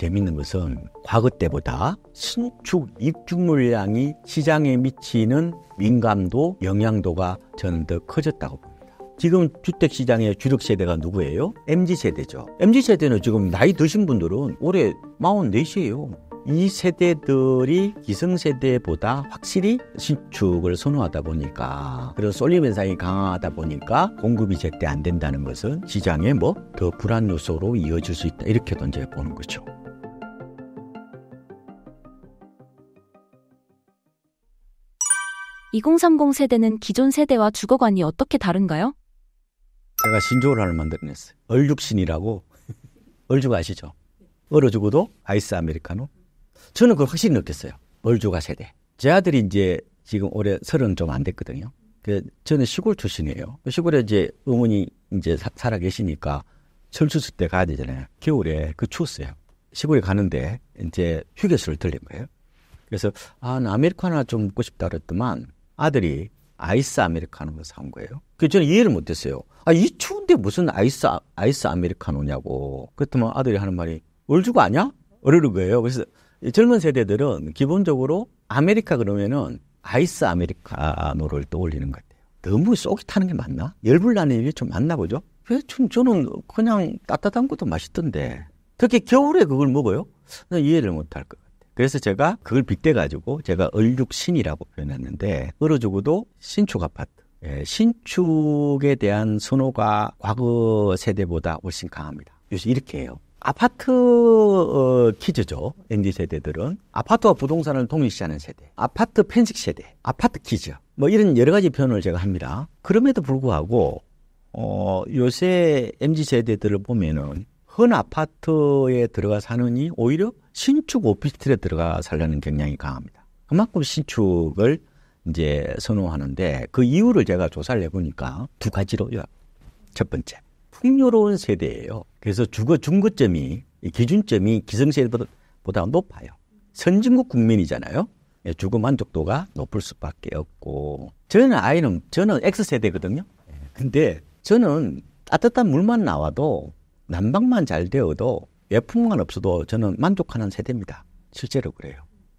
재밌는 것은 과거 때보다 신축 입주 물량이 시장에 미치는 민감도 영향도가 저는 더 커졌다고 봅니다. 지금 주택 시장의 주력 세대가 누구예요? MZ 세대죠. MZ 세대는 지금 나이 드신 분들은 올해 44시예요. 이 세대들이 기성세대보다 확실히 신축을 선호하다 보니까 그리고 쏠림 현상이 강하다 보니까 공급이 제때 안 된다는 것은 시장에 뭐 더 불안 요소로 이어질 수 있다 이렇게던져 보는 거죠. 2030 세대는 기존 세대와 주거관이 어떻게 다른가요? 제가 신조어를 하나 만들어냈어요. 얼죽신이라고. 얼죽 아시죠? 얼어 죽어도 아이스 아메리카노. 저는 그걸 확실히 느꼈어요. 얼죽아 세대. 제 아들이 이제 지금 올해 서른 좀 안 됐거든요. 그 저는 시골 출신이에요. 시골에 이제 어머니 이제 사, 살아 계시니까 철수수 때 가야 되잖아요. 겨울에 그 추웠어요. 시골에 가는데 이제 휴게소를 들린 거예요. 그래서 아, 나아메리카나좀 먹고 싶다 그랬더만 아들이 아이스 아메리카노를 산 거예요. 그 저는 이해를 못했어요. 아, 이 추운데 무슨 아이스, 아이스 아메리카노냐고. 그랬더니 아들이 하는 말이 얼주고 아냐? 어르는 거예요. 그래서 젊은 세대들은 기본적으로 아메리카 그러면은 아이스 아메리카노를 떠올리는 것 같아요. 너무 쏙이 타는 게 맞나? 열불 나는 일이 좀 맞나 보죠? 왜 저는 그냥 따뜻한 것도 맛있던데. 특히 겨울에 그걸 먹어요? 이해를 못할 거. 그래서 제가 그걸 빗대 가지고 제가 을육신이라고 표현했는데 얼어주고도 신축 아파트. 예, 신축에 대한 선호가 과거 세대보다 훨씬 강합니다. 요새 이렇게 해요. 아파트 어, 키즈죠. MZ 세대들은 아파트와 부동산을 동일시하는 세대, 아파트 편식 세대, 아파트 키즈 뭐 이런 여러 가지 표현을 제가 합니다. 그럼에도 불구하고 어, 요새 MZ 세대들을 보면은 큰 아파트에 들어가 사느니 오히려 신축 오피스텔에 들어가 살려는 경향이 강합니다. 그만큼 신축을 이제 선호하는데 그 이유를 제가 조사를 해보니까 두 가지로요. 첫 번째, 풍요로운 세대예요. 그래서 주거 중거점이 기준점이 기성세대보다 높아요. 선진국 국민이잖아요. 예, 주거 만족도가 높을 수밖에 없고 저는 아이는 저는 X세대거든요. 예, 근데 저는 따뜻한 물만 나와도 난방만 잘 되어도 외품만 없어도 저는 만족하는 세대입니다. 실제로 그래요.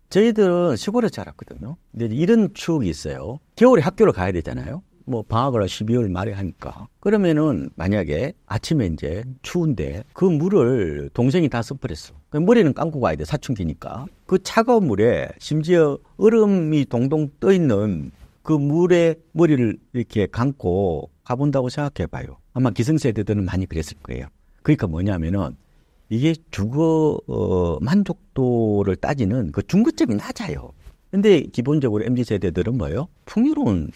저희들은 시골에 자랐거든요. 근데 이런 추억이 있어요. 겨울에 학교를 가야 되잖아요. 뭐 방학을 12월 말에 하니까 그러면은 만약에 아침에 이제 추운데 그 물을 동생이 다 써버렸어. 그 머리는 감고 가야 돼 사춘기니까 그 차가운 물에 심지어 얼음이 동동 떠 있는 그 물에 머리를 이렇게 감고 가본다고 생각해봐요. 아마 기성세대들은 많이 그랬을 거예요. 그러니까 뭐냐면은 이게 주거 어, 만족도를 따지는 그중급점이 낮아요. 근데 기본적으로 mz 세대들은 뭐예요? 풍요로운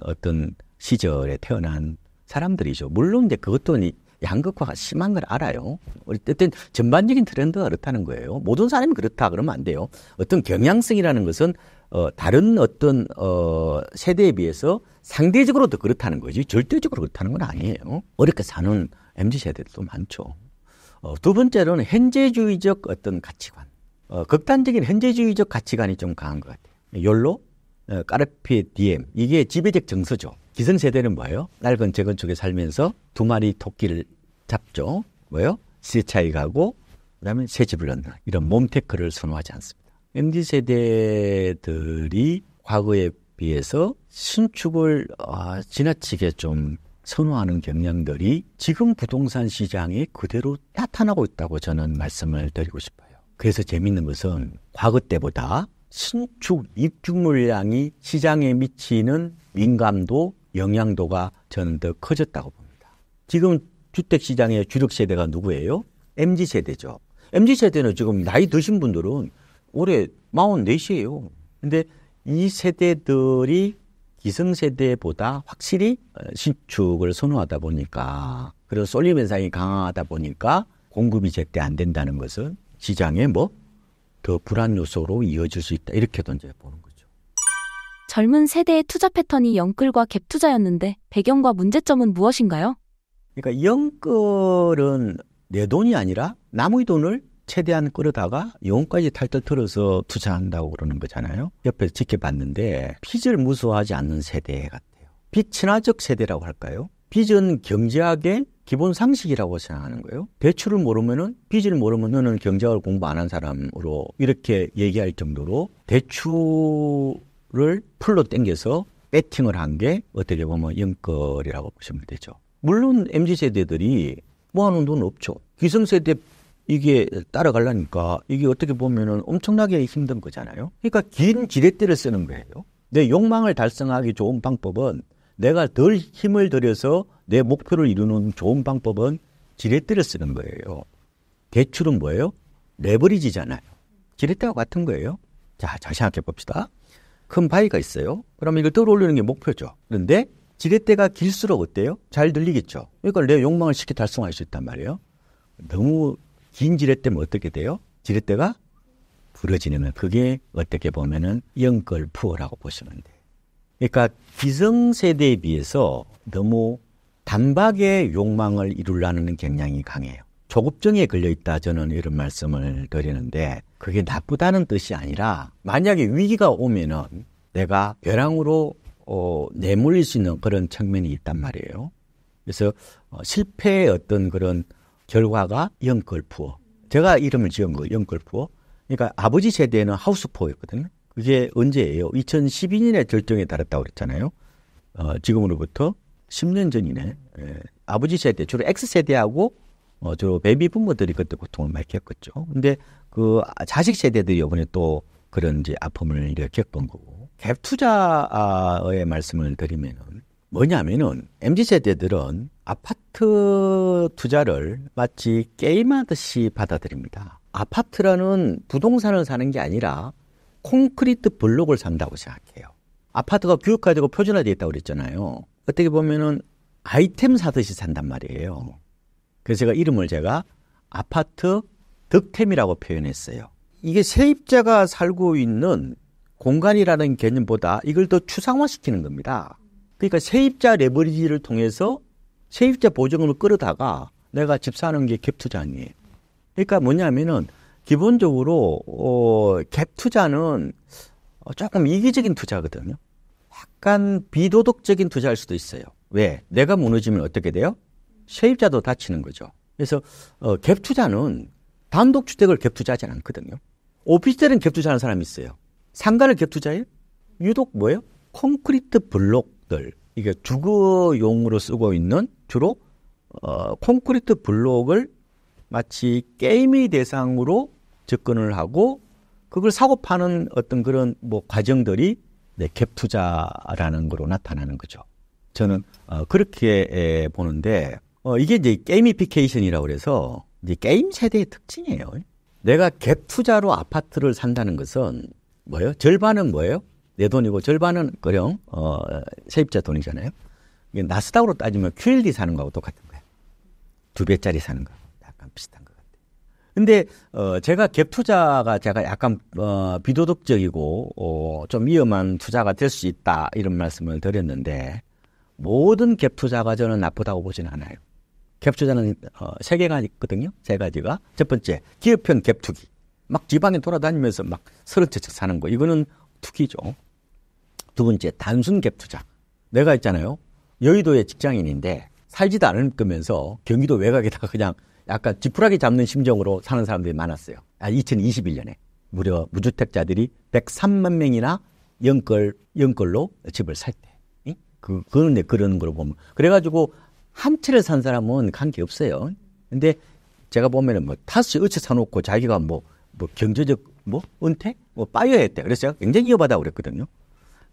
어떤 시절에 태어난 사람들이죠. 물론 이제 그것도 양극화가 심한 걸 알아요. 어쨌든 전반적인 트렌드가 그렇다는 거예요. 모든 사람이 그렇다 그러면 안 돼요. 어떤 경향성이라는 것은 어, 다른 어떤 어, 세대에 비해서 상대적으로 도 그렇다는 거지 절대적으로 그렇다는 건 아니에요. 어렵게 사는 mz 세대도 많죠. 어, 두 번째로는 현재주의적 어떤 가치관, 어, 극단적인 현재주의적 가치관이 좀 강한 것 같아요. 열로 어, 까르피에 디엠 이게 지배적 정서죠. 기성세대는 뭐예요? 낡은 재건축에 살면서 두 마리 토끼를 잡죠. 뭐요? 시차이 가고 그다음에 새 집을 얻는 이런 몸테크를 선호하지 않습니다. MZ 세대들이 과거에 비해서 신축을 아, 지나치게 좀 선호하는 경향들이 지금 부동산 시장에 그대로 나타나고 있다고 저는 말씀을 드리고 싶어요. 그래서 재밌는 것은 과거 때보다 신축 입주 물량이 시장에 미치는 민감도 영향도가 저는 더 커졌다고 봅니다. 지금 주택 시장의 주력 세대가 누구예요? MZ 세대죠. MZ 세대는 지금 나이 드신 분들은 올해 4 4시에요 근데 이 세대들이 기성세대보다 확실히 어, 신축을 선호하다 보니까 그리고 쏠림 현상이 강하다 보니까 공급이 제때 안 된다는 것은 시장에 뭐 더 불안 요소로 이어질 수 있다 이렇게도 이제 보는 거죠. 젊은 세대의 투자 패턴이 영끌과 갭 투자였는데 배경과 문제점은 무엇인가요? 그러니까 영끌은 내 돈이 아니라 남의 돈을 최대한 끌어다가 용까지 탈탈털어서 투자한다고 그러는 거잖아요. 옆에서 지켜봤는데 빚을 무서워하지 않는 세대 같아요. 비친화적 세대라고 할까요? 빚은 경제학의 기본 상식이라고 생각하는 거예요. 대출을 모르면은 빚을 모르면 너는 경제학을 공부 안 한 사람으로 이렇게 얘기할 정도로 대출을 풀로 땡겨서 배팅을 한 게 어떻게 보면 영걸이라고 보시면 되죠. 물론 MZ 세대들이 모아놓은 돈 없죠. 기성세대 이게 따라가려니까 이게 어떻게 보면은 엄청나게 힘든 거잖아요. 그러니까 긴 지렛대를 쓰는 거예요. 내 욕망을 달성하기 좋은 방법은 내가 덜 힘을 들여서 내 목표를 이루는 좋은 방법은 지렛대를 쓰는 거예요. 대출은 뭐예요? 레버리지잖아요. 지렛대와 같은 거예요. 자, 잘 생각해 봅시다. 큰 바위가 있어요. 그러면 이걸 떠올리는 게 목표죠. 그런데 지렛대가 길수록 어때요? 잘 들리겠죠. 그러니까 내 욕망을 쉽게 달성할 수 있단 말이에요. 너무 긴 지렛대면 어떻게 돼요? 지렛대가 부러지는 그게 어떻게 보면은 영걸푸어라고 보시면 돼요. 그러니까 기성세대에 비해서 너무 단박에 욕망을 이루려는 경향이 강해요. 조급증에 걸려 있다 저는 이런 말씀을 드리는데 그게 나쁘다는 뜻이 아니라 만약에 위기가 오면은 내가 벼랑으로 어, 내몰릴 수 있는 그런 측면이 있단 말이에요. 그래서 어, 실패의 어떤 그런 결과가 영걸프어. 제가 이름을 지은 거 영걸프어. 그러니까 아버지 세대에는 하우스포였거든요. 그게 언제예요? 2012년에 결정에 달했다고 그랬잖아요. 어, 지금으로부터 10년 전이네. 예. 아버지 세대, 주로 X세대하고 어, 주로 베이비 부모들이 그때 고통을 많이 겪었죠. 근데 그 자식 세대들이 이번에 또 그런 이제 아픔을 이렇게 겪은 거고. 갭 투자의 말씀을 드리면은 뭐냐면은 MZ 세대들은 아파트 투자를 마치 게임하듯이 받아들입니다. 아파트라는 부동산을 사는 게 아니라 콘크리트 블록을 산다고 생각해요. 아파트가 규격화되고 표준화되어 있다고 그랬잖아요. 어떻게 보면은 아이템 사듯이 산단 말이에요. 그래서 제가 이름을 제가 아파트 득템이라고 표현했어요. 이게 세입자가 살고 있는 공간이라는 개념보다 이걸 더 추상화시키는 겁니다. 그러니까 세입자 레버리지를 통해서 세입자 보증금을 끌어다가 내가 집 사는 게갭 투자니. 그러니까 뭐냐면은 기본적으로 어, 갭 투자는 조금 이기적인 투자거든요. 약간 비도덕적인 투자일 수도 있어요. 왜? 내가 무너지면 어떻게 돼요? 세입자도 다치는 거죠. 그래서 어, 갭 투자는 단독 주택을 갭 투자하지 않거든요. 오피스텔은 갭 투자하는 사람이 있어요. 상가를 갭 투자해요? 유독 뭐예요? 콘크리트 블록 블록들 이게 주거용으로 쓰고 있는 주로 어, 콘크리트 블록을 마치 게임의 대상으로 접근을 하고 그걸 사고 파는 어떤 그런 뭐 과정들이 네, 갭 투자라는 거로 나타나는 거죠. 저는 어, 그렇게 에, 보는데 어, 이게 이제 게이미피케이션이라고 그래서 이제 게임 세대의 특징이에요. 내가 갭 투자로 아파트를 산다는 것은 뭐예요? 절반은 뭐예요? 내 돈이고 절반은 그령 어, 세입자 돈이잖아요. 이게 나스닥으로 따지면 QLD 사는 거하고 똑같은 거예요. 두 배짜리 사는 거 약간 비슷한 것 같아요. 근데 어, 제가 갭 투자가 제가 약간 어, 비도덕적이고 어, 좀 위험한 투자가 될 수 있다 이런 말씀을 드렸는데 모든 갭 투자가 저는 나쁘다고 보지는 않아요. 갭 투자는 어, 세 개가 있거든요. 세 가지가 첫 번째 기업형 갭 투기. 막 지방에 돌아다니면서 막 서른 채씩 사는 거 이거는 투기죠. 두 번째, 단순 갭 투자. 내가 있잖아요. 여의도의 직장인인데 살지도 않을 거면서 경기도 외곽에다 가 그냥 약간 지푸라기 잡는 심정으로 사는 사람들이 많았어요. 아, 2021년에 무려 무주택자들이 103만 명이나 연끌 연끌로 집을 살 때. 그 그런데 그런 걸 보면 그래가지고 한 채를 산 사람은 관계 없어요. 근데 제가 보면은 뭐 다섯 어치 사놓고 자기가 뭐뭐 뭐 경제적 뭐 은퇴 뭐 빠이어했대. 그래서 제가 굉장히 이하다고 그랬거든요.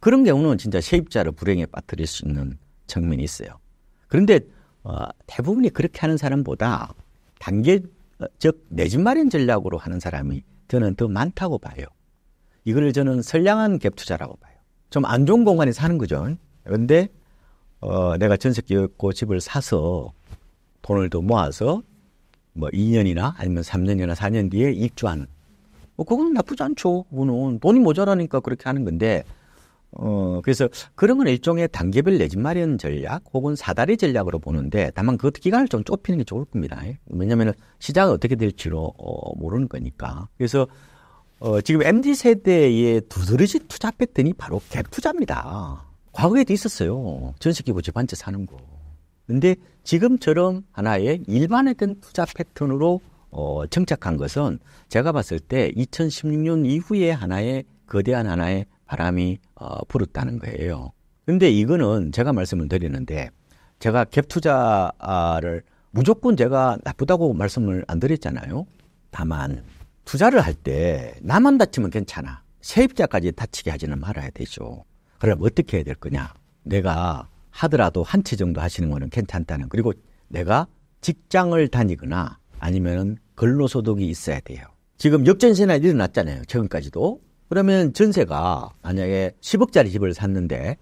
그런 경우는 진짜 세입자를 불행에 빠뜨릴 수 있는 측면이 있어요. 그런데 어, 대부분이 그렇게 하는 사람보다 단계적 내집 마련 전략으로 하는 사람이 저는 더 많다고 봐요. 이걸 저는 선량한 갭 투자라고 봐요. 좀 안 좋은 공간에 사는 거죠. 그런데 어, 내가 전세 끼고 집을 사서 돈을 더 모아서 뭐 2년이나 아니면 3년이나 4년 뒤에 입주하는 뭐 그건 나쁘지 않죠. 그거는 돈이 모자라니까 그렇게 하는 건데 어, 그래서 그런 건 일종의 단계별 내집 마련 전략 혹은 사다리 전략으로 보는데 다만 그것도 기간을 좀 좁히는 게 좋을 겁니다. 예. 왜냐하면 시장이 어떻게 될지로 어, 모르는 거니까. 그래서 어, 지금 MZ 세대의 두드러진 투자 패턴이 바로 갭 투자입니다. 과거에도 있었어요. 전세기부 집한채 사는 거. 근데 지금처럼 하나의 일반화된 투자 패턴으로 어, 정착한 것은 제가 봤을 때 2016년 이후에 하나의 거대한 하나의 바람이 어, 불었다는 거예요. 근데 이거는 제가 말씀을 드리는데 제가 갭 투자를 무조건 제가 나쁘다고 말씀을 안 드렸잖아요. 다만 투자를 할 때 나만 다치면 괜찮아. 세입자까지 다치게 하지는 말아야 되죠. 그럼 어떻게 해야 될 거냐? 내가 하더라도 한 채 정도 하시는 거는 괜찮다는. 그리고 내가 직장을 다니거나 아니면은 근로소득이 있어야 돼요. 지금 역전세나 일어났잖아요. 최근까지도. 그러면 전세가 만약에 10억짜리 집을 샀는데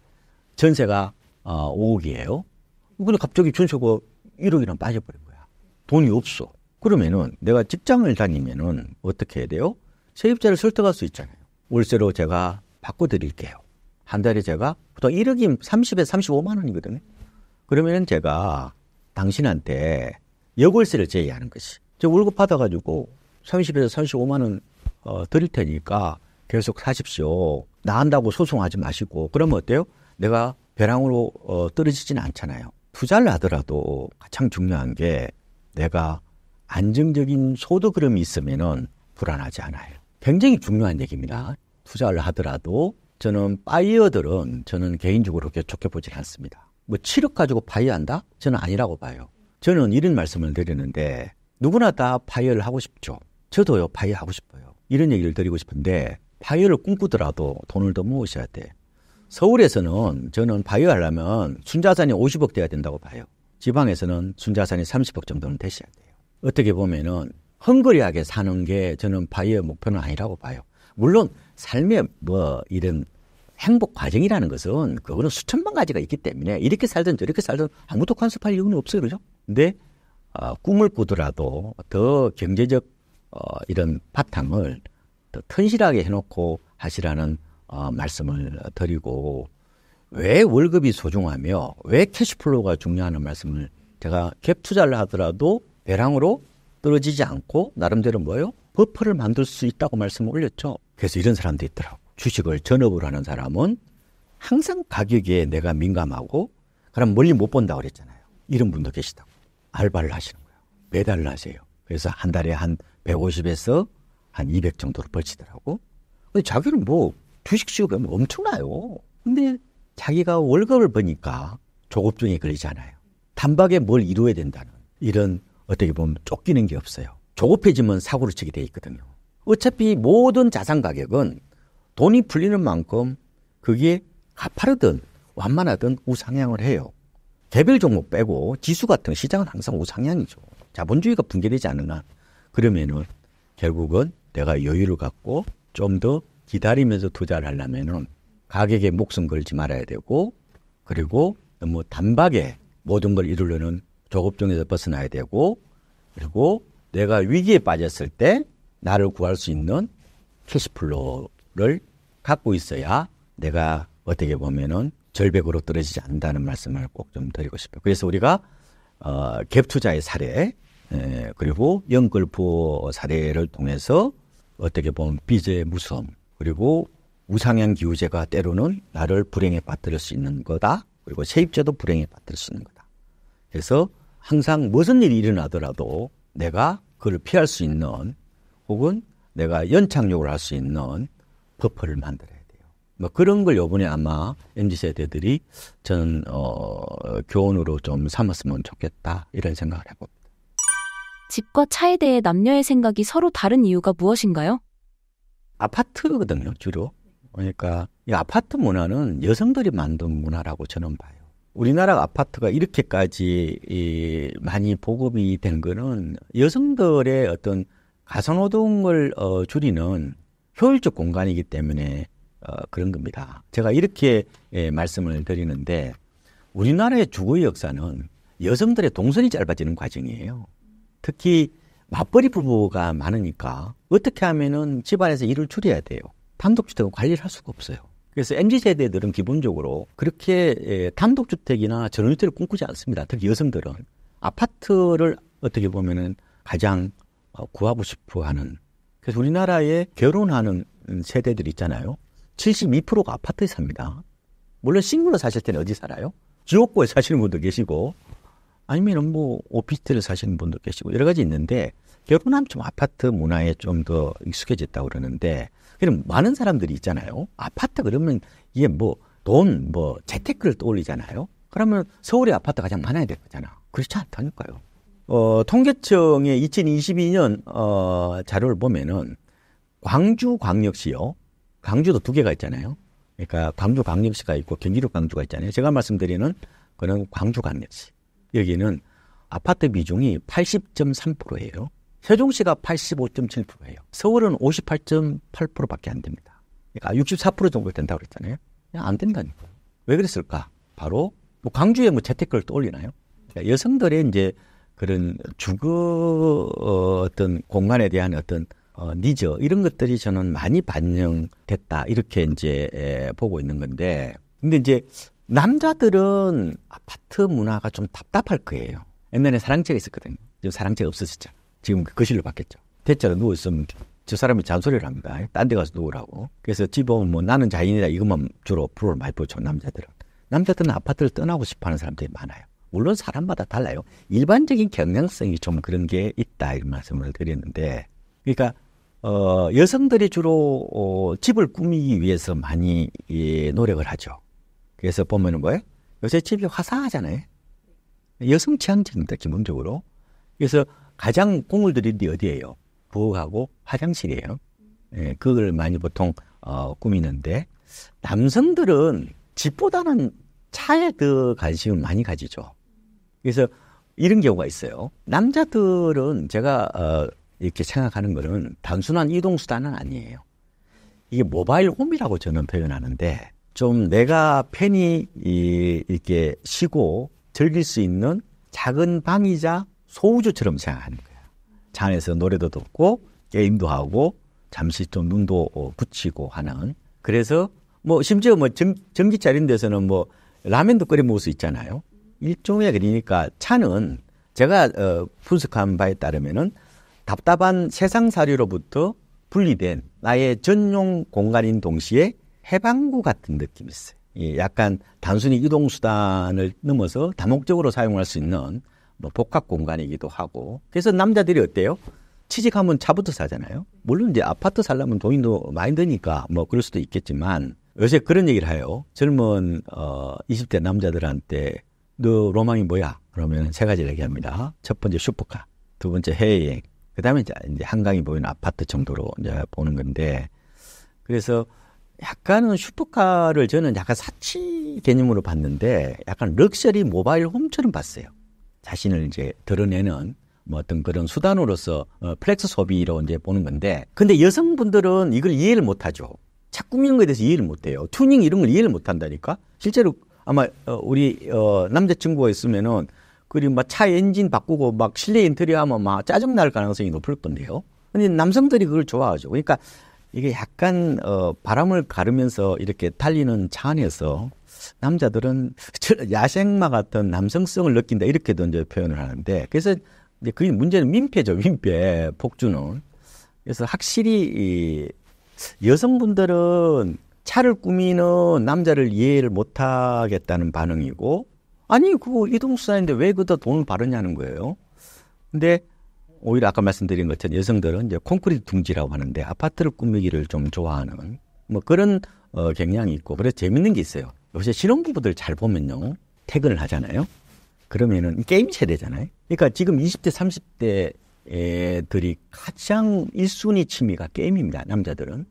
전세가 어, 5억이에요. 근데 갑자기 전세가 1억이랑 빠져버린 거야. 돈이 없어. 그러면은 내가 직장을 다니면은 어떻게 해야 돼요? 세입자를 설득할 수 있잖아요. 월세로 제가 바꿔드릴게요. 한 달에 제가 보통 1억이면 30에 35만 원이거든요. 그러면은 제가 당신한테 여월세를 제의하는 것이. 제 월급 받아가지고 30에서 35만 원 어, 드릴 테니까 계속 사십시오. 나한다고 소송하지 마시고 그러면 어때요? 내가 벼랑으로 어, 떨어지진 않잖아요. 투자를 하더라도 가장 중요한 게 내가 안정적인 소득 흐름이 있으면은 불안하지 않아요. 굉장히 중요한 얘기입니다. 투자를 하더라도 저는 파이어들은 저는 개인적으로 그렇게 좋게 보진 않습니다. 뭐치료 가지고 파이어한다? 저는 아니라고 봐요. 저는 이런 말씀을 드리는데 누구나 다 파이어를 하고 싶죠. 저도요 파이어 하고 싶어요. 이런 얘기를 드리고 싶은데 바이어를 꿈꾸더라도 돈을 더 모으셔야 돼. 서울에서는 저는 바이오 하려면 순자산이 50억 돼야 된다고 봐요. 지방에서는 순자산이 30억 정도는 되셔야 돼요. 어떻게 보면은 헝그리하게 사는 게 저는 바이오의 목표는 아니라고 봐요. 물론 삶의 뭐 이런 행복 과정이라는 것은 그거는 수천만 가지가 있기 때문에 이렇게 살든 저렇게 살든 아무도 관습할 이유는 없어요. 그죠? 근데 어, 꿈을 꾸더라도 더 경제적 어, 이런 바탕을 더 튼실하게 해놓고 하시라는 어, 말씀을 드리고 왜 월급이 소중하며 왜 캐시플로우가 중요하는 말씀을 제가 갭 투자를 하더라도 배랑으로 떨어지지 않고 나름대로 뭐요? 버퍼를 만들 수 있다고 말씀을 올렸죠. 그래서 이런 사람도 있더라고. 주식을 전업으로 하는 사람은 항상 가격에 내가 민감하고 그럼 멀리 못 본다 그랬잖아요. 이런 분도 계시다고. 알바를 하시는 거예요. 매달 하세요. 그래서 한 달에 한 150에서 한200 정도로 벌치더라고. 근데 자기는 뭐 주식 시업하면 엄청나요. 근데 자기가 월급을 버니까 조급증에 걸리잖아요. 단박에 뭘 이루어야 된다는 이런 어떻게 보면 쫓기는 게 없어요. 조급해지면 사고를 치게 돼 있거든요. 어차피 모든 자산 가격은 돈이 풀리는 만큼 그게 가파르든 완만하든 우상향을 해요. 개별 종목 빼고 지수 같은 시장은 항상 우상향이죠. 자본주의가 붕괴되지 않으나 그러면은 결국은 내가 여유를 갖고 좀 더 기다리면서 투자를 하려면은 가격에 목숨 걸지 말아야 되고 그리고 너무 단박에 모든 걸 이루려는 조급정에서 벗어나야 되고 그리고 내가 위기에 빠졌을 때 나를 구할 수 있는 캐시플로를 갖고 있어야 내가 어떻게 보면은 절벽으로 떨어지지 않는다는 말씀을 꼭 좀 드리고 싶어요. 그래서 우리가 어, 갭 투자의 사례 에, 예, 그리고 영끌프 사례를 통해서 어떻게 보면 비제의 무서움 그리고 우상향 기후제가 때로는 나를 불행에 빠뜨릴 수 있는 거다. 그리고 세입제도 불행에 빠뜨릴 수 있는 거다. 그래서 항상 무슨 일이 일어나더라도 내가 그를 피할 수 있는 혹은 내가 연착륙을 할 수 있는 버퍼를 만들어야 돼요. 뭐 그런 걸 요번에 아마 MZ 세대들이 저는 어 교훈으로 좀 삼았으면 좋겠다 이런 생각을 해봅니다. 집과 차에 대해 남녀의 생각이 서로 다른 이유가 무엇인가요? 아파트거든요, 주로. 그러니까 이 아파트 문화는 여성들이 만든 문화라고 저는 봐요. 우리나라 아파트가 이렇게까지 이 많이 보급이 된 거는 여성들의 어떤 가사노동을 어, 줄이는 효율적 공간이기 때문에 어, 그런 겁니다. 제가 이렇게 예, 말씀을 드리는데 우리나라의 주거 역사는 여성들의 동선이 짧아지는 과정이에요. 특히 맞벌이 부부가 많으니까 어떻게 하면은 집안에서 일을 줄여야 돼요. 단독주택은 관리를 할 수가 없어요. 그래서 MZ 세대들은 기본적으로 그렇게 예, 단독주택이나 전원주택을 꿈꾸지 않습니다. 특히 여성들은 아파트를 어떻게 보면은 가장 어, 구하고 싶어하는. 그래서 우리나라에 결혼하는 세대들 있잖아요. 72%가 아파트에 삽니다. 물론 싱글로 사실 때는 어디 살아요? 주옥구에 사시는 분도 계시고 아니면 뭐 오피스텔을 사시는 분도 계시고 여러 가지 있는데 결혼하면 좀 아파트 문화에 좀 더 익숙해졌다고 그러는데 그럼 많은 사람들이 있잖아요. 아파트 그러면 이게 뭐 돈, 뭐 재테크를 떠올리잖아요. 그러면 서울에 아파트 가장 많아야 될 거잖아. 그렇지 않다니까요. 어, 통계청의 2022년 어, 자료를 보면은 광주 광역시요. 광주도 두 개가 있잖아요. 그러니까 광주 광역시가 있고 경기도 광주가 있잖아요. 제가 말씀드리는 그는 광주 광역시. 여기는 아파트 비중이 80.3%예요. 세종시가 85.7%예요. 서울은 58.8%밖에 안 됩니다. 그러니까 64% 정도 된다고 그랬잖아요. 그냥 안 된다니까요. 왜 그랬을까? 바로 뭐 광주에 뭐 재테크를 떠올리나요? 그러니까 여성들의 이제 그런 주거 어, 어떤 공간에 대한 어떤 어, 니즈 이런 것들이 저는 많이 반영됐다 이렇게 이제 보고 있는 건데 근데 이제 남자들은 아파트 문화가 좀 답답할 거예요. 옛날에 사랑채가 있었거든요. 지금 사랑채 없어졌죠 지금 거실로 바뀌었죠. 대체로 누워있으면 저 사람이 잔소리를 합니다. 딴 데 가서 누우라고. 그래서 집 오면 뭐 나는 자인이다 이것만 주로 프로를 많이 보죠. 남자들은. 남자들은 아파트를 떠나고 싶어 하는 사람들이 많아요. 물론 사람마다 달라요. 일반적인 경향성이 좀 그런 게 있다. 이런 말씀을 드렸는데. 그러니까 어, 여성들이 주로 어, 집을 꾸미기 위해서 많이 예, 노력을 하죠. 그래서 보면은 뭐예요? 요새 집이 화사하잖아요. 여성 취향적입니다, 기본적으로. 그래서 가장 공을 들인 데 어디예요? 부엌하고 화장실이에요. 예, 그걸 많이 보통 어, 꾸미는데 남성들은 집보다는 차에 더 관심을 많이 가지죠. 그래서 이런 경우가 있어요. 남자들은 제가 어, 이렇게 생각하는 거는 단순한 이동 수단은 아니에요. 이게 모바일 홈이라고 저는 표현하는데 좀 내가 팬이 이, 이렇게 쉬고 즐길 수 있는 작은 방이자 소우주처럼 생각하는 거야. 차에서 노래도 듣고 게임도 하고 잠시 좀 눈도 어, 붙이고 하는. 그래서 뭐 심지어 뭐 전, 기차이 데서는 뭐 라면도 끓여 먹을 수 있잖아요. 일종의 그러니까 차는 제가 어, 분석한 바에 따르면은 답답한 세상 사료로부터 분리된 나의 전용 공간인 동시에 해방구 같은 느낌이 있어요. 예, 약간 단순히 이동수단을 넘어서 다목적으로 사용할 수 있는 뭐 복합 공간이기도 하고. 그래서 남자들이 어때요? 취직하면 차부터 사잖아요. 물론 이제 아파트 살려면 돈도 이 많이 드니까 뭐 그럴 수도 있겠지만 요새 그런 얘기를 해요. 젊은 어 20대 남자들한테 너 로망이 뭐야? 그러면 세 가지를 얘기합니다. 첫 번째 슈퍼카, 두 번째 해외여행, 그다음에 이제 한강이 보이는 아파트 정도로 이제 보는 건데 그래서 약간은 슈퍼카를 저는 약간 사치 개념으로 봤는데 약간 럭셔리 모바일 홈처럼 봤어요. 자신을 이제 드러내는 뭐 어떤 그런 수단으로서 어, 플렉스 소비로 이제 보는 건데 근데 여성분들은 이걸 이해를 못 하죠. 차 꾸미는 거에 대해서 이해를 못 해요. 튜닝 이런 걸 이해를 못 한다니까. 실제로 아마 어, 우리 어, 남자친구가 있으면은 그리고 막 차 엔진 바꾸고 막 실내 인테리어 하면 막 짜증 날 가능성이 높을 건데요. 근데 남성들이 그걸 좋아하죠. 그러니까 이게 약간 어 바람을 가르면서 이렇게 달리는 차 안에서 남자들은 야생마 같은 남성성을 느낀다 이렇게도 이제 표현을 하는데 그래서 이제 그게 문제는 민폐죠 민폐 폭주는 그래서 확실히 이 여성분들은 차를 꾸미는 남자를 이해를 못하겠다는 반응이고 아니 그거 이동수사인데왜 그다 돈을 바르냐는 거예요. 근데 오히려 아까 말씀드린 것처럼 여성들은 이제 콘크리트 둥지라고 하는데 아파트를 꾸미기를 좀 좋아하는 뭐 그런 어, 경향이 있고 그래서 재밌는 게 있어요. 요새 신혼부부들 잘 보면요 퇴근을 하잖아요. 그러면은 게임 세대잖아요. 그러니까 지금 20대 30대들이 가장 1순위 취미가 게임입니다. 남자들은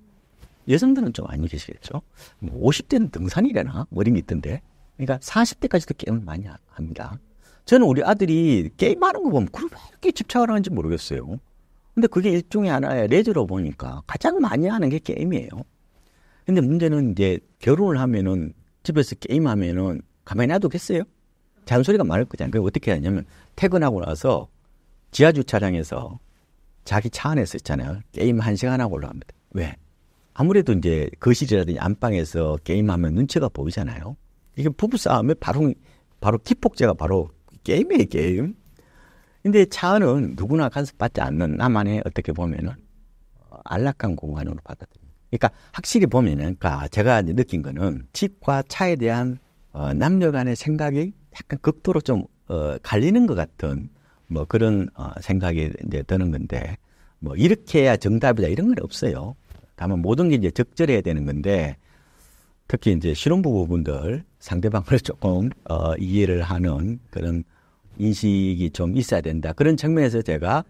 여성들은 좀 아니 계시겠죠. 뭐 50대는 등산이라나 머리 뭐 있던데 그러니까 40대까지도 게임을 많이 합니다. 저는 우리 아들이 게임하는 거 보면 그걸 왜 이렇게 집착을 하는지 모르겠어요. 근데 그게 일종의 하나의 레저로 보니까 가장 많이 하는 게 게임이에요. 근데 문제는 이제 결혼을 하면은 집에서 게임하면은 가만히 놔두겠어요? 잔소리가 많을 거잖아요. 그게 어떻게 하냐면 퇴근하고 나서 지하 주차장에서 자기 차 안에서 있잖아요. 게임 한 시간 하고 올라갑니다. 왜? 아무래도 이제 거실이라든지 안방에서 게임하면 눈치가 보이잖아요. 이게 부부싸움에 바로, 바로 기폭제가 바로 게임이에요, 게임. 근데 차은 누구나 간섭받지 않는 나만의 어떻게 보면은 안락한 공간으로 받아들여요. 그러니까 확실히 보면은, 그니까 제가 느낀 거는 집과 차에 대한 어, 남녀 간의 생각이 약간 극도로 좀 어, 갈리는 것 같은 뭐 그런 어, 생각이 이제 드는 건데 뭐 이렇게 해야 정답이다 이런 건 없어요. 다만 모든 게 이제 적절해야 되는 건데 특히 이제 신혼부부분들 상대방을 조금 어, 이해를 하는 그런 인식이 좀 있어야 된다. 그런 측면에서 제가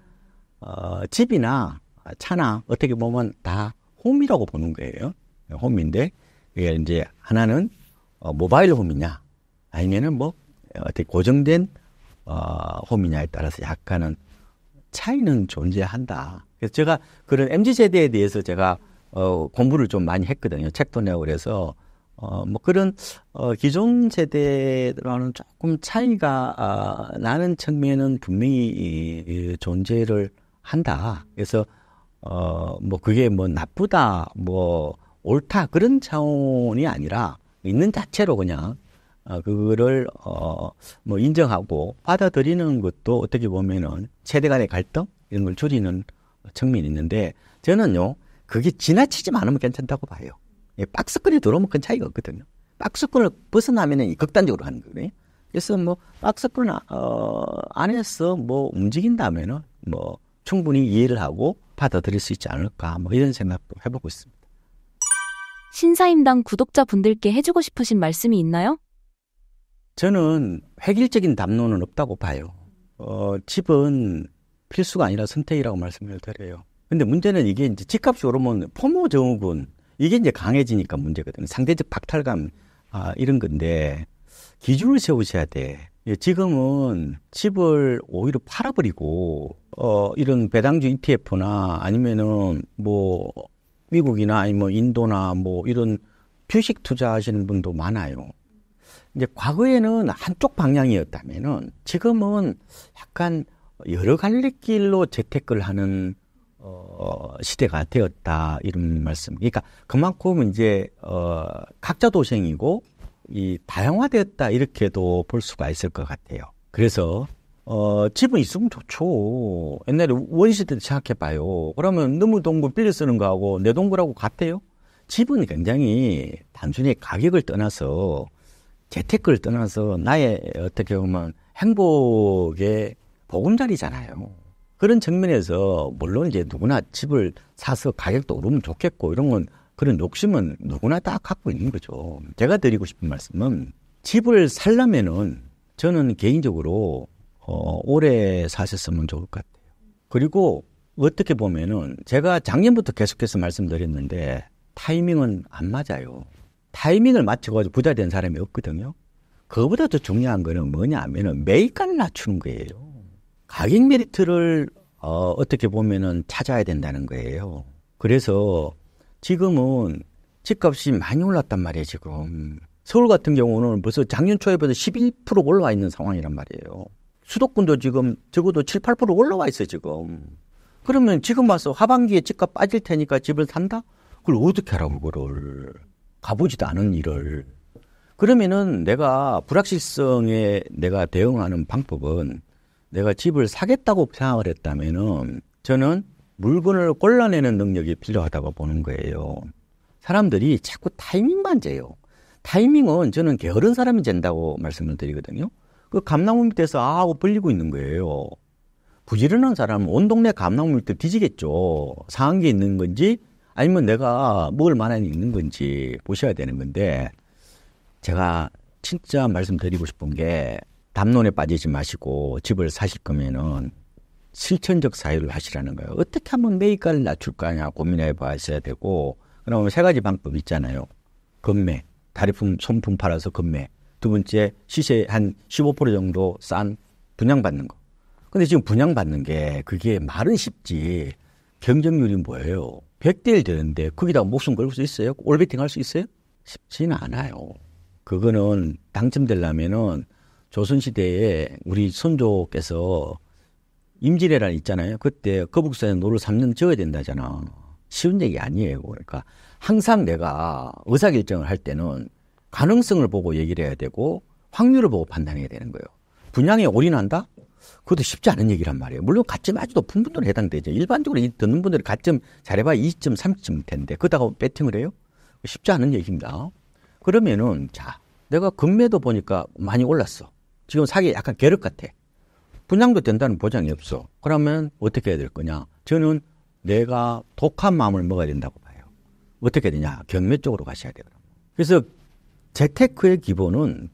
어, 집이나 차나 어떻게 보면 다 홈이라고 보는 거예요. 홈인데 이게 이제 하나는 어, 모바일 홈이냐 아니면은 뭐 어떻게 고정된 어, 홈이냐에 따라서 약간은 차이는 존재한다. 그래서 제가 그런 MZ 세대에 대해서 제가 어, 공부를 좀 많이 했거든요. 책도 내고 그래서 어, 뭐 그런 어, 기존 세대라는 조금 차이가 아, 나는 측면은 분명히 이, 이 존재를 한다. 그래서 어, 뭐 그게 뭐 나쁘다, 뭐 옳다 그런 차원이 아니라 있는 자체로 그냥 어, 그거를 어, 뭐 인정하고 받아들이는 것도 어떻게 보면은 세대 간의 갈등 이런 걸 줄이는 측면이 있는데 저는요 그게 지나치지 않으면 괜찮다고 봐요. 예, 박스권이 들어오면 큰 차이가 없거든요. 박스권을 벗어나면 극단적으로 하는 거거든요. 그래서 뭐 박스권 아, 어, 안에서 뭐움직인다면뭐 충분히 이해를 하고 받아들일 수 있지 않을까 뭐 이런 생각도 해보고 있습니다. 신사임당 구독자분들께 해주고 싶으신 말씀이 있나요? 저는 획일적인 담론은 없다고 봐요. 어, 집은 필수가 아니라 선택이라고 말씀을 드려요. 근데 문제는 이게 이제 집값이 오르면 포모 증후군 이게 이제 강해지니까 문제거든요. 상대적 박탈감 아, 이런 건데 기준을 세우셔야 돼. 예, 지금은 집을 오히려 팔아버리고 어 이런 배당주 ETF나 아니면은 뭐 미국이나 아니면 뭐 인도나 뭐 이런 주식 투자하시는 분도 많아요. 이제 과거에는 한쪽 방향이었다면은 지금은 약간 여러 갈래길로 재테크를 하는 어, 시대가 되었다 이런 말씀. 그러니까 그만큼 이제 어, 각자 도생이고 이 다양화되었다 이렇게도 볼 수가 있을 것 같아요. 그래서 어, 집은 있으면 좋죠. 옛날에 원시대 때 생각해봐요. 그러면 너무 동굴 빌려 쓰는 거하고 내 동굴하고 같아요. 집은 굉장히 단순히 가격을 떠나서 재테크를 떠나서 나의 어떻게 보면 행복의 보금자리잖아요. 그런 측면에서 물론 이제 누구나 집을 사서 가격도 오르면 좋겠고 이런 건 그런 욕심은 누구나 다 갖고 있는 거죠. 제가 드리고 싶은 말씀은 집을 살려면은 저는 개인적으로 어, 오래 사셨으면 좋을 것 같아요. 그리고 어떻게 보면은 제가 작년부터 계속해서 말씀드렸는데 타이밍은 안 맞아요. 타이밍을 맞춰가지고 부자 된 사람이 없거든요. 그보다 더 중요한 거는 뭐냐 하면은 매입가를 낮추는 거예요. 가격 메리트를 어, 어떻게 보면은 찾아야 된다는 거예요. 그래서 지금은 집값이 많이 올랐단 말이에요, 지금. 서울 같은 경우는 벌써 작년 초에 비해서 11% 올라와 있는 상황이란 말이에요. 수도권도 지금 적어도 7, 8% 올라와 있어요, 지금. 그러면 지금 와서 하반기에 집값 빠질 테니까 집을 산다? 그걸 어떻게 하라고, 그거를. 가보지도 않은 일을. 그러면은 내가 불확실성에 내가 대응하는 방법은 내가 집을 사겠다고 생각을 했다면은 저는 물건을 골라내는 능력이 필요하다고 보는 거예요. 사람들이 자꾸 타이밍만 재요. 타이밍은 저는 게으른 사람이 잰다고 말씀을 드리거든요. 그 감나무 밑에서 아 하고 벌리고 있는 거예요. 부지런한 사람은 온 동네 감나무 밑에 뒤지겠죠. 상한 게 있는 건지 아니면 내가 먹을 만한 게 있는 건지 보셔야 되는 건데 제가 진짜 말씀드리고 싶은 게 담론에 빠지지 마시고 집을 사실 거면은 실천적 사유를 하시라는 거예요. 어떻게 하면 매입가를 낮출 거냐 고민해 봐야 되고, 그러면 세 가지 방법 있잖아요. 건매, 다리품, 손품 팔아서 건매. 두 번째, 시세 한 15% 정도 싼 분양받는 거. 근데 지금 분양받는 게 그게 말은 쉽지 경쟁률이 뭐예요? 100대1 되는데 거기다 목숨 걸수 있어요? 올베팅 할 수 있어요? 쉽지는 않아요. 그거는 당첨되려면은 조선시대에 우리 선조께서 임진왜란 있잖아요. 그때 거북선에 노를 3년 지어야 된다잖아. 쉬운 얘기 아니에요. 그러니까 항상 내가 의사결정을 할 때는 가능성을 보고 얘기를 해야 되고 확률을 보고 판단해야 되는 거예요. 분양에 올인한다? 그것도 쉽지 않은 얘기란 말이에요. 물론 가점 아주 높은 분들은 해당되죠. 일반적으로 이 듣는 분들이 가점 잘해봐 2.3점 텐데 그다가 배팅을 해요? 쉽지 않은 얘기입니다. 그러면은 자 내가 금매도 보니까 많이 올랐어. 지금 사기 약간 괴륵 같아. 분양도 된다는 보장이 없어. 그러면 어떻게 해야 될 거냐? 저는 내가 독한 마음을 먹어야 된다고 봐요. 어떻게 되냐? 경매 쪽으로 가셔야 돼요. 그래서 재테크의 기본은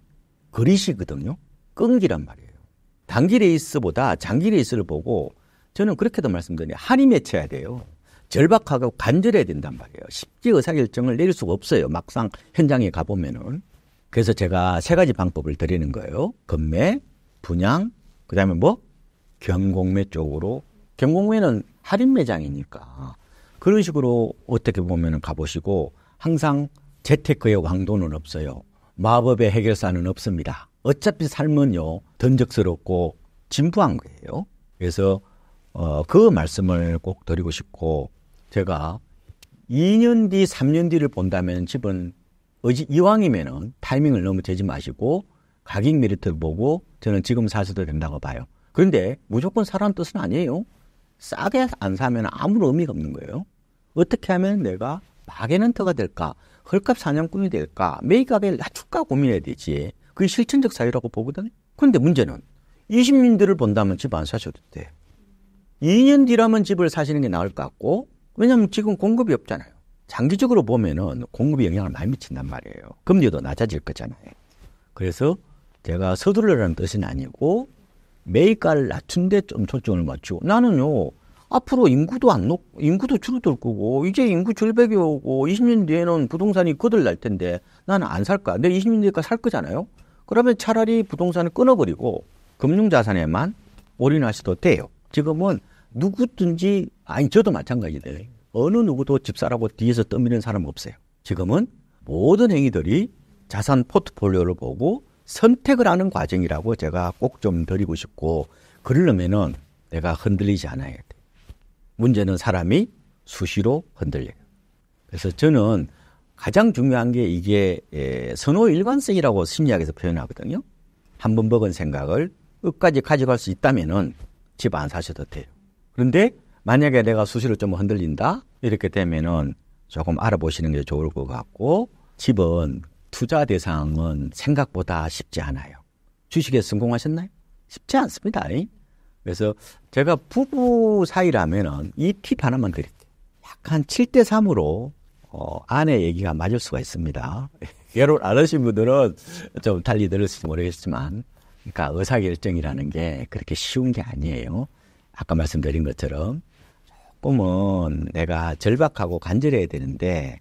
그릿이거든요. 끈기란 말이에요. 단기 레이스보다 장기 레이스를 보고 저는 그렇게도 말씀드리는데 한이 맺혀야 돼요. 절박하고 간절해야 된단 말이에요. 쉽게 의사결정을 내릴 수가 없어요. 막상 현장에 가보면은. 그래서 제가 세 가지 방법을 드리는 거예요. 건매, 분양, 그 다음에 뭐? 경공매 쪽으로. 경공매는 할인 매장이니까. 그런 식으로 어떻게 보면 가보시고 항상 재테크의 왕도는 없어요. 마법의 해결사는 없습니다. 어차피 삶은요, 던적스럽고 진부한 거예요. 그래서 어, 그 말씀을 꼭 드리고 싶고 제가 2년 뒤, 3년 뒤를 본다면 집은 어지 이왕이면은 타이밍을 너무 재지 마시고 가격 메리트 보고 저는 지금 사셔도 된다고 봐요. 그런데 무조건 사람 뜻은 아니에요. 싸게 안 사면 아무런 의미가 없는 거예요. 어떻게 하면 내가 마게넌터가 될까? 헐값 사냥꾼이 될까? 메이크업을 낮출까 아, 고민해야 되지. 그게 실천적 사유라고 보거든. 요 근데 문제는 20년 들을 본다면 집 안 사셔도 돼. 2년 뒤라면 집을 사시는 게 나을 것 같고, 왜냐면 지금 공급이 없잖아요. 장기적으로 보면은 공급에 영향을 많이 미친단 말이에요. 금리도 낮아질 거잖아요. 그래서 제가 서둘러라는 뜻은 아니고 매입가를 낮춘 데 좀 초점을 맞추고 나는요 앞으로 인구도 안 높, 인구도 줄어들 거고 이제 인구 줄벽이 오고 20년 뒤에는 부동산이 거들날 텐데 나는 안 살까? 근데 20년 뒤에 살 거잖아요. 그러면 차라리 부동산을 끊어버리고 금융자산에만 올인하셔도 돼요. 지금은 누구든지 아니 저도 마찬가지예요. 어느 누구도 집사라고 뒤에서 떠미는 사람 없어요. 지금은 모든 행위들이 자산 포트폴리오를 보고 선택을 하는 과정이라고 제가 꼭 좀 드리고 싶고 그러려면은 내가 흔들리지 않아야 돼. 문제는 사람이 수시로 흔들려요. 그래서 저는 가장 중요한 게 이게 예, 선호 일관성이라고 심리학에서 표현하거든요. 한 번 먹은 생각을 끝까지 가져갈 수 있다면은 집 안 사셔도 돼요. 그런데 만약에 내가 수시로 좀 흔들린다? 이렇게 되면은 조금 알아보시는 게 좋을 것 같고 집은 투자 대상은 생각보다 쉽지 않아요. 주식에 성공하셨나요? 쉽지 않습니다. 그래서 제가 부부 사이라면은 이 팁 하나만 드릴게요. 약간 7대 3으로 어, 아내 얘기가 맞을 수가 있습니다. 결혼 안 하신 분들은 좀 달리 들을지 모르겠지만, 그러니까 의사결정이라는 게 그렇게 쉬운 게 아니에요. 아까 말씀드린 것처럼 꿈은 내가 절박하고 간절해야 되는데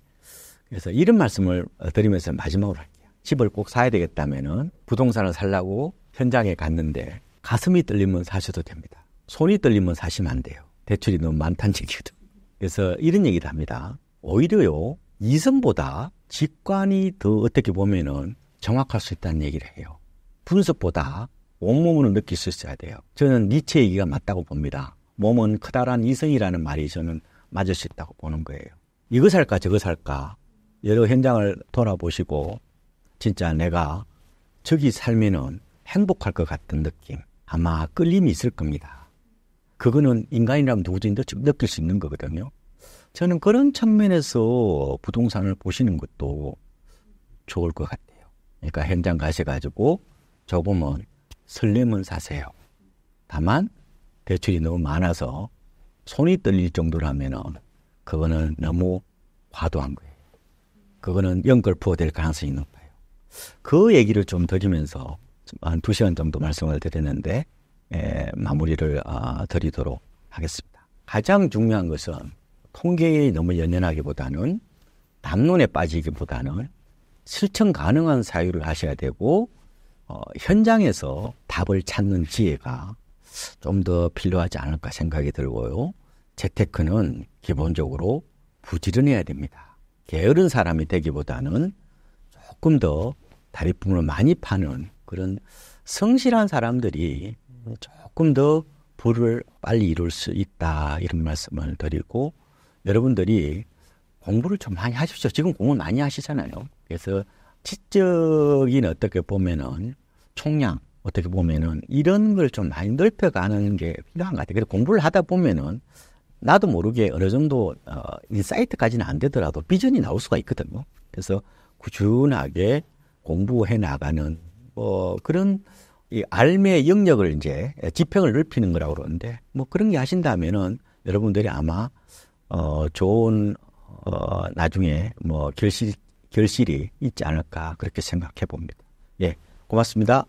그래서 이런 말씀을 드리면서 마지막으로 할게요. 집을 꼭 사야 되겠다면은 부동산을 살라고 현장에 갔는데 가슴이 떨리면 사셔도 됩니다. 손이 떨리면 사시면 안 돼요. 대출이 너무 많단는얘기거 그래서 이런 얘기를 합니다. 오히려요, 이성보다 직관이 더 어떻게 보면은 정확할 수 있다는 얘기를 해요. 분석보다 온몸으로 느낄 수 있어야 돼요. 저는 니체 얘기가 맞다고 봅니다. 몸은 커다란 이성이라는 말이 저는 맞을 수 있다고 보는 거예요. 이거 살까 저거 살까 여러 현장을 돌아보시고 진짜 내가 저기 살면은 행복할 것 같은 느낌 아마 끌림이 있을 겁니다. 그거는 인간이라면 누구든지 느낄 수 있는 거거든요. 저는 그런 측면에서 부동산을 보시는 것도 좋을 것 같아요. 그러니까 현장 가셔가지고 좁으면 설렘은 사세요. 다만 대출이 너무 많아서 손이 떨릴 정도라면은 그거는 너무 과도한 거예요. 그거는 영걸포 될 가능성이 높아요. 그 얘기를 좀 드리면서 한 두 시간 정도 말씀을 드렸는데 에, 예, 마무리를 아, 드리도록 하겠습니다. 가장 중요한 것은 통계에 너무 연연하기보다는 담론에 빠지기보다는 실천 가능한 사유를 하셔야 되고 어, 현장에서 답을 찾는 지혜가 좀더 필요하지 않을까 생각이 들고요. 재테크는 기본적으로 부지런해야 됩니다. 게으른 사람이 되기보다는 조금 더 다리품을 많이 파는 그런 성실한 사람들이 조금 더 부를 빨리 이룰 수 있다 이런 말씀을 드리고 여러분들이 공부를 좀 많이 하십시오. 지금 공부 많이 하시잖아요. 그래서 지적인 어떻게 보면은 총량 어떻게 보면은 이런 걸 좀 많이 넓혀가는 게 필요한 것 같아요. 그래서 공부를 하다 보면은 나도 모르게 어느 정도 어, 인사이트까지는 안 되더라도 비전이 나올 수가 있거든요. 그래서 꾸준하게 공부해 나가는 뭐 그런 이 알매 영역을 이제 지평을 넓히는 거라고 그러는데 뭐 그런 게 하신다면은 여러분들이 아마 어 좋은 어 나중에 뭐 결실 결실이 있지 않을까 그렇게 생각해 봅니다. 예. 고맙습니다.